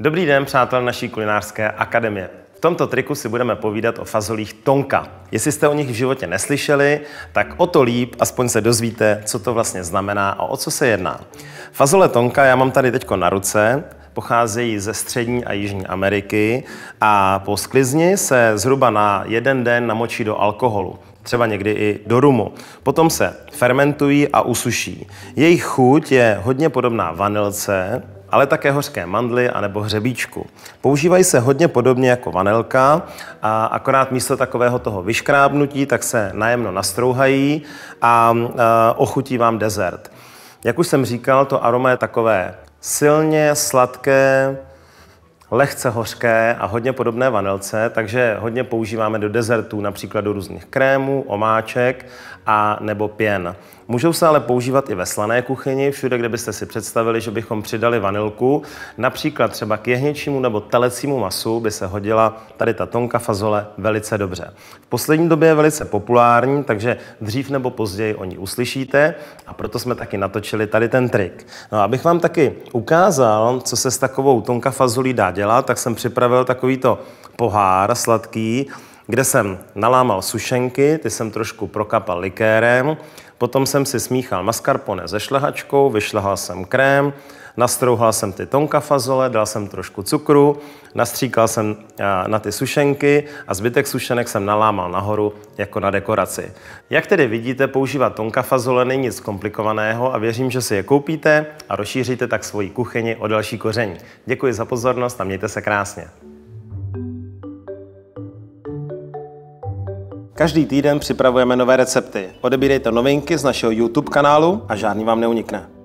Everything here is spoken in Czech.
Dobrý den, přátel naší kulinářské akademie. V tomto triku si budeme povídat o fazolích tonka. Jestli jste o nich v životě neslyšeli, tak o to líp, aspoň se dozvíte, co to vlastně znamená a o co se jedná. Fazole tonka já mám tady teď na ruce, pocházejí ze střední a jižní Ameriky a po sklizni se zhruba na jeden den namočí do alkoholu třeba někdy i do rumu. Potom se fermentují a usuší. Jejich chuť je hodně podobná vanilce, ale také hořké mandly anebo hřebíčku. Používají se hodně podobně jako vanilka, a akorát místo takového toho vyškrábnutí, tak se najemno nastrouhají a ochutí vám dezert. Jak už jsem říkal, to aroma je takové silně sladké, lehce hořké a hodně podobné vanilce, takže hodně používáme do dezertů, například do různých krémů, omáček a nebo pěn. Můžou se ale používat i ve slané kuchyni, všude, kde byste si představili, že bychom přidali vanilku. Například třeba k jehněčímu nebo telecímu masu by se hodila tady ta tonka fazole velice dobře. V poslední době je velice populární, takže dřív nebo později o ní uslyšíte a proto jsme taky natočili tady ten trik. No, abych vám taky ukázal, co se s takovou tonka fazolí dá dělat, tak jsem připravil takovýto pohár sladký, kde jsem nalámal sušenky, ty jsem trošku prokapal likérem, potom jsem si smíchal mascarpone se šlehačkou, vyšlehal jsem krém, nastrouhal jsem ty tonka fazole, dal jsem trošku cukru, nastříkal jsem eh, na ty sušenky a zbytek sušenek jsem nalámal nahoru jako na dekoraci. Jak tedy vidíte, používat tonka fazole není nic komplikovaného a věřím, že si je koupíte a rozšíříte tak svoji kuchyni o další koření. Děkuji za pozornost a mějte se krásně. Každý týden připravujeme nové recepty. Odebírejte novinky z našeho YouTube kanálu a žádný vám neunikne.